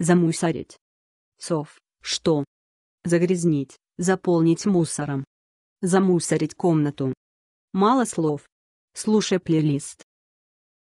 замусорить. Сов, что? Загрязнить, заполнить мусором. Замусорить комнату. Мало слов. Слушай плейлист.